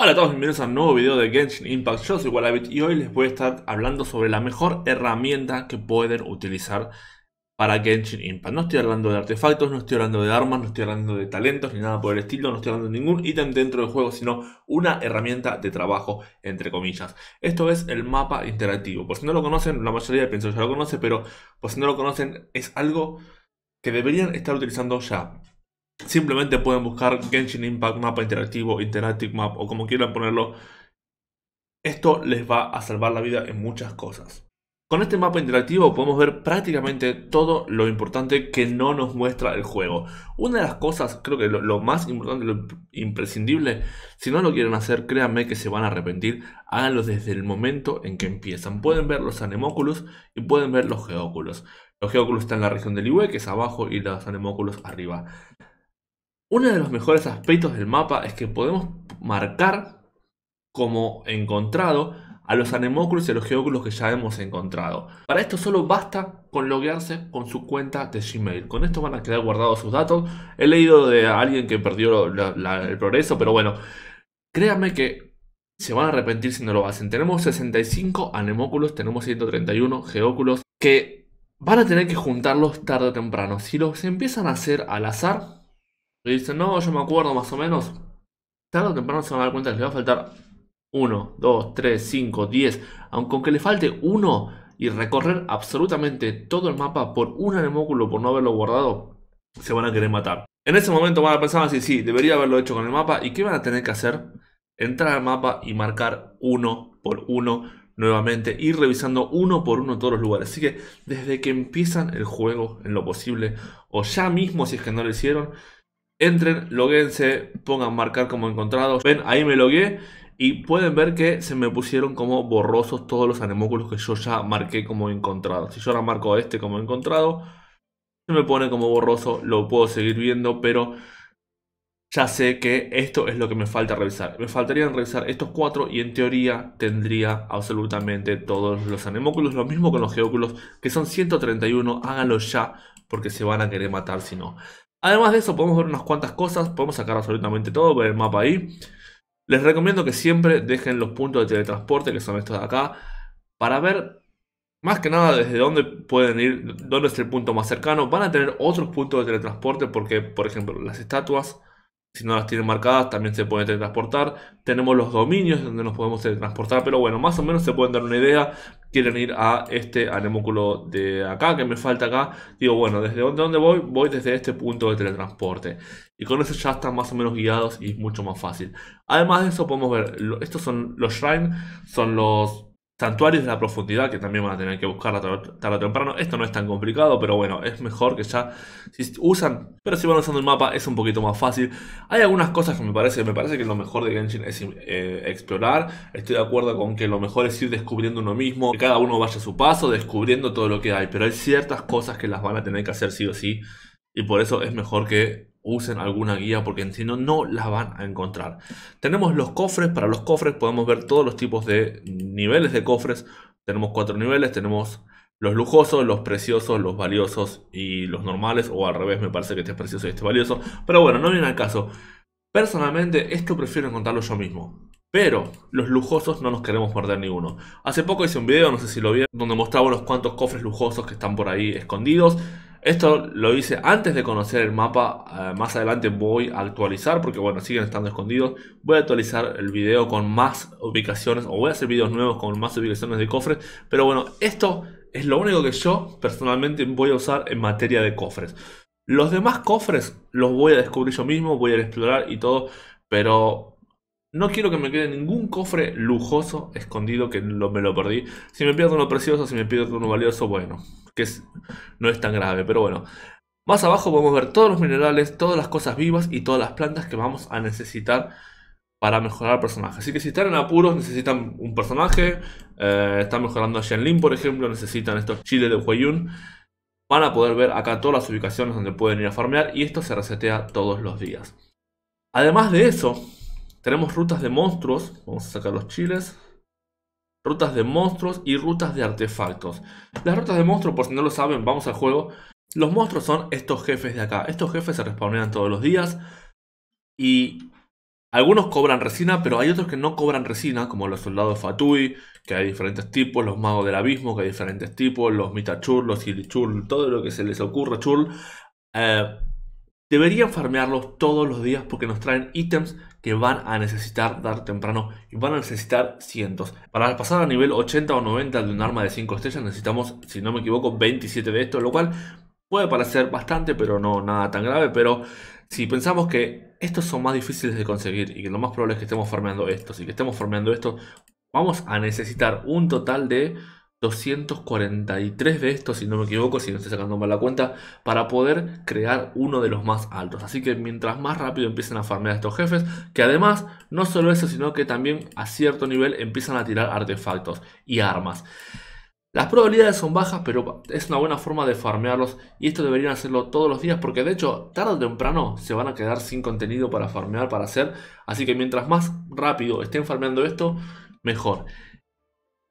Hola a todos, bienvenidos a un nuevo video de Genshin Impact. Yo soy Wallabit y hoy les voy a estar hablando sobre la mejor herramienta que pueden utilizar para Genshin Impact. No estoy hablando de artefactos, no estoy hablando de armas, no estoy hablando de talentos ni nada por el estilo, no estoy hablando de ningún ítem dentro del juego, sino una herramienta de trabajo, entre comillas. Esto es el mapa interactivo. Por si no lo conocen, la mayoría de que ya lo conoce, pero por si no lo conocen, es algo que deberían estar utilizando ya. Simplemente pueden buscar Genshin Impact Mapa Interactivo, Interactive Map o como quieran ponerlo. Esto les va a salvar la vida en muchas cosas. Con este mapa interactivo podemos ver prácticamente todo lo importante que no nos muestra el juego. Una de las cosas, creo que lo, más importante, lo imprescindible, si no lo quieren hacer, créanme que se van a arrepentir, háganlo desde el momento en que empiezan. Pueden ver los anemóculos y pueden ver los geóculos. Los geóculos están en la región del Iwe, que es abajo, y los anemóculos arriba. Uno de los mejores aspectos del mapa es que podemos marcar como encontrado a los anemóculos y a los geóculos que ya hemos encontrado. Para esto solo basta con loguearse con su cuenta de Gmail. Con esto van a quedar guardados sus datos. He leído de alguien que perdió el progreso, pero bueno, créanme que se van a arrepentir si no lo hacen. Tenemos 65 anemóculos, tenemos 131 geóculos que van a tener que juntarlos tarde o temprano. Si los empiezan a hacer al azar, y dicen, no, yo me acuerdo más o menos. Tarde o temprano se van a dar cuenta que le va a faltar 1, 2, 3, 5, 10. Aunque le falte uno y recorrer absolutamente todo el mapa por un anemóculo por no haberlo guardado, se van a querer matar. En ese momento van a pensar así, sí, debería haberlo hecho con el mapa. ¿Y qué van a tener que hacer? Entrar al mapa y marcar uno por uno nuevamente. Ir revisando uno por uno todos los lugares. Así que desde que empiezan el juego en lo posible, o ya mismo si es que no lo hicieron, Entren, loguense, pongan marcar como encontrados. Ven, ahí me logué y pueden ver que se me pusieron como borrosos todos los anemóculos que yo ya marqué como encontrados. Si yo ahora marco a este como encontrado, se me pone como borroso, lo puedo seguir viendo, pero ya sé que esto es lo que me falta revisar. Me faltarían revisar estos cuatro y en teoría tendría absolutamente todos los anemóculos. Lo mismo con los geóculos, que son 131, háganlo ya porque se van a querer matar si no. Además de eso, podemos ver unas cuantas cosas, podemos sacar absolutamente todo, ver el mapa ahí. Les recomiendo que siempre dejen los puntos de teletransporte, que son estos de acá, para ver más que nada desde dónde pueden ir, dónde es el punto más cercano. Van a tener otros puntos de teletransporte porque, por ejemplo, las estatuas si no las tienen marcadas, también se pueden teletransportar. Tenemos los dominios donde nos podemos teletransportar, pero bueno, más o menos se pueden dar una idea. Quieren ir a este anemóculo de acá, que me falta acá. Digo, bueno, ¿desde dónde, dónde voy? Voy desde este punto de teletransporte. Y con eso ya están más o menos guiados y mucho más fácil. Además de eso podemos ver, estos son los shrines, son los Santuarios de la profundidad, que también van a tener que buscarla tarde o temprano. Esto no es tan complicado, pero bueno, es mejor que ya si usan, pero si van usando el mapa es un poquito más fácil. Hay algunas cosas que me parece, me parece que lo mejor de Genshin es eh, explorar. Estoy de acuerdo con que lo mejor es ir descubriendo uno mismo, que cada uno vaya a su paso, descubriendo todo lo que hay, pero hay ciertas cosas que las van a tener que hacer sí o sí, y por eso es mejor que usen alguna guía porque si no, no la van a encontrar. Tenemos los cofres, para los cofres podemos ver todos los tipos de niveles de cofres. Tenemos cuatro niveles, tenemos los lujosos, los preciosos, los valiosos y los normales, o al revés, me parece que este es precioso y este es valioso. Pero bueno, no viene al caso. Personalmente, esto prefiero encontrarlo yo mismo. Pero los lujosos no nos queremos perder ninguno. Hace poco hice un video, no sé si lo vieron, donde mostraba unos cuantos cofres lujosos que están por ahí escondidos. Esto lo hice antes de conocer el mapa, eh, más adelante voy a actualizar porque bueno, siguen estando escondidos. Voy a actualizar el video con más ubicaciones o voy a hacer videos nuevos con más ubicaciones de cofres. Pero bueno, esto es lo único que yo personalmente voy a usar en materia de cofres. Los demás cofres los voy a descubrir yo mismo, voy a explorar y todo, pero no quiero que me quede ningún cofre lujoso escondido que lo, me lo perdí. Si me pierdo uno precioso, si me pierdo uno valioso, bueno, que no es tan grave, pero bueno. Más abajo podemos ver todos los minerales, todas las cosas vivas y todas las plantas que vamos a necesitar para mejorar el personaje. Así que si están en apuros, necesitan un personaje, eh, están mejorando a Shenlin, por ejemplo, necesitan estos chiles de Huayun, van a poder ver acá todas las ubicaciones donde pueden ir a farmear y esto se resetea todos los días. Además de eso, tenemos rutas de monstruos. Vamos a sacar los chiles. Rutas de monstruos y rutas de artefactos. Las rutas de monstruos, por si no lo saben, vamos al juego. Los monstruos son estos jefes de acá. Estos jefes se respawnan todos los días. Y algunos cobran resina, pero hay otros que no cobran resina, como los soldados Fatui, que hay diferentes tipos, los magos del abismo, que hay diferentes tipos, los Mitachur, los hilichur todo lo que se les ocurra, Chur. Eh, Deberían farmearlos todos los días porque nos traen ítems que van a necesitar dar temprano y van a necesitar cientos. Para pasar a nivel 80 o 90 de un arma de 5 estrellas necesitamos, si no me equivoco, 27 de esto, lo cual puede parecer bastante, pero no nada tan grave. Pero si pensamos que estos son más difíciles de conseguir y que lo más probable es que estemos farmeando estos y que estemos farmeando estos, vamos a necesitar un total de 243 de estos, si no me equivoco, si no estoy sacando mal la cuenta, para poder crear uno de los más altos. Así que mientras más rápido empiecen a farmear estos jefes, que además, no solo eso, sino que también a cierto nivel empiezan a tirar artefactos y armas. Las probabilidades son bajas, pero es una buena forma de farmearlos y esto deberían hacerlo todos los días porque de hecho tarde o temprano se van a quedar sin contenido para farmear, para hacer. Así que mientras más rápido estén farmeando esto, mejor.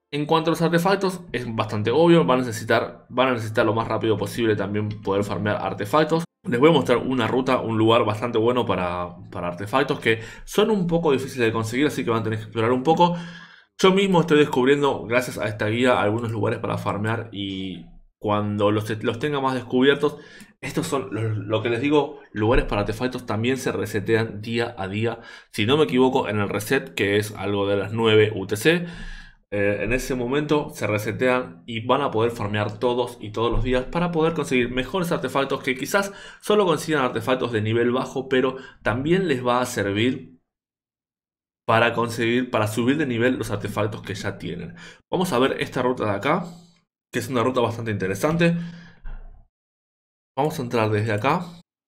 En cuanto a los artefactos, es bastante obvio, van a necesitar, van a necesitar lo más rápido posible también poder farmear artefactos. Les voy a mostrar una ruta, un lugar bastante bueno para, artefactos que son un poco difíciles de conseguir, así que van a tener que explorar un poco. Yo mismo estoy descubriendo, gracias a esta guía, algunos lugares para farmear y cuando los, los tenga más descubiertos, estos son lo, lo, que les digo, lugares para artefactos también se resetean día a día. Si no me equivoco, en el reset, que es algo de las 9 UTC, eh, en ese momento se resetean y van a poder farmear todos y todos los días para poder conseguir mejores artefactos que quizás solo consigan artefactos de nivel bajo, pero también les va a servir para conseguir, para subir de nivel los artefactos que ya tienen. Vamos a ver esta ruta de acá, que es una ruta bastante interesante. Vamos a entrar desde acá.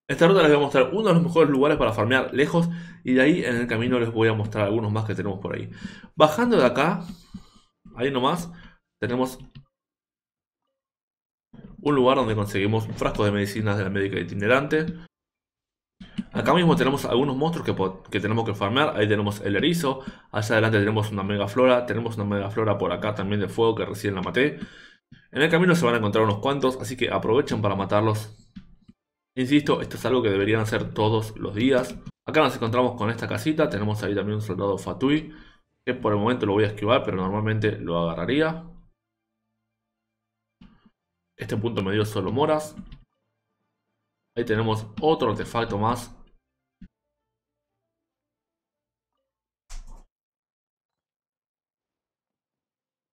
Esta ruta les voy a mostrar uno de los mejores lugares para farmear lejos y de ahí en el camino les voy a mostrar algunos más que tenemos por ahí. Bajando de acá, ahí nomás tenemos un lugar donde conseguimos frascos de medicinas de la médica itinerante. Acá mismo tenemos algunos monstruos que, tenemos que farmear. Ahí tenemos el erizo. Allá adelante tenemos una megaflora. Tenemos una megaflora por acá también de fuego que recién la maté. En el camino se van a encontrar unos cuantos, así que aprovechen para matarlos. Insisto, esto es algo que deberían hacer todos los días. Acá nos encontramos con esta casita. Tenemos ahí también un soldado Fatui. Que por el momento lo voy a esquivar, pero normalmente lo agarraría. Este punto me dio solo moras. Ahí tenemos otro artefacto más.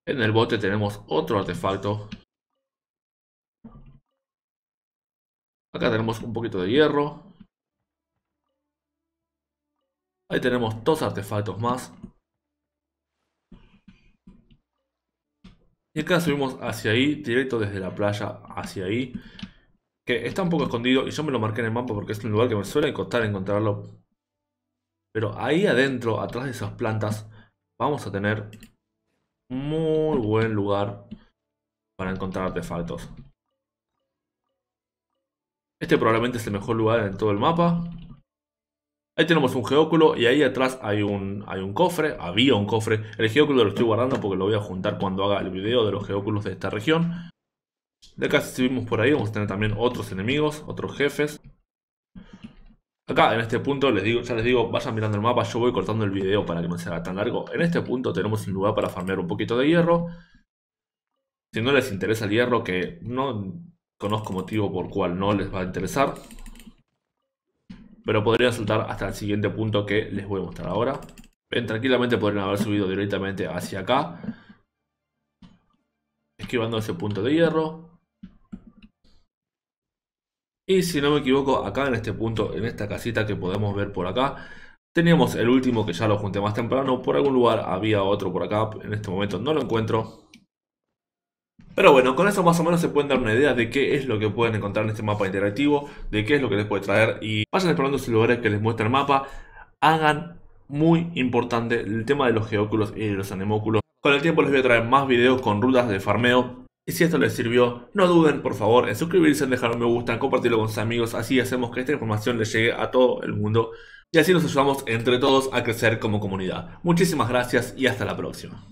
En el bote tenemos otro artefacto. Acá tenemos un poquito de hierro. Ahí tenemos dos artefactos más. Y acá subimos hacia ahí, directo desde la playa hacia ahí. Que está un poco escondido y yo me lo marqué en el mapa porque es un lugar que me suele costar encontrarlo. Pero ahí adentro, atrás de esas plantas, vamos a tener muy buen lugar para encontrar artefactos. Este probablemente es el mejor lugar en todo el mapa. Ahí tenemos un geóculo y ahí atrás hay un, hay un cofre, había un cofre. El geóculo lo estoy guardando porque lo voy a juntar cuando haga el video de los geóculos de esta región. De acá si subimos por ahí vamos a tener también otros enemigos, otros jefes. Acá en este punto les digo, ya les digo, vayan mirando el mapa, yo voy cortando el video para que no sea tan largo. En este punto tenemos un lugar para farmear un poquito de hierro. Si no les interesa el hierro, que no conozco motivo por cual no les va a interesar, pero podría saltar hasta el siguiente punto que les voy a mostrar ahora. Ven tranquilamente podrían haber subido directamente hacia acá, esquivando ese punto de hierro. Y si no me equivoco, acá en este punto, en esta casita que podemos ver por acá, teníamos el último que ya lo junté más temprano. Por algún lugar había otro por acá, en este momento no lo encuentro. Pero bueno, con eso más o menos se pueden dar una idea de qué es lo que pueden encontrar en este mapa interactivo, de qué es lo que les puede traer y vayan explorando sus lugares que les muestra el mapa. Hagan muy importante el tema de los geóculos y de los anemóculos. Con el tiempo les voy a traer más videos con rutas de farmeo. Y si esto les sirvió, no duden por favor en suscribirse, en dejar un me gusta, compartirlo con sus amigos, así hacemos que esta información les llegue a todo el mundo y así nos ayudamos entre todos a crecer como comunidad. Muchísimas gracias y hasta la próxima.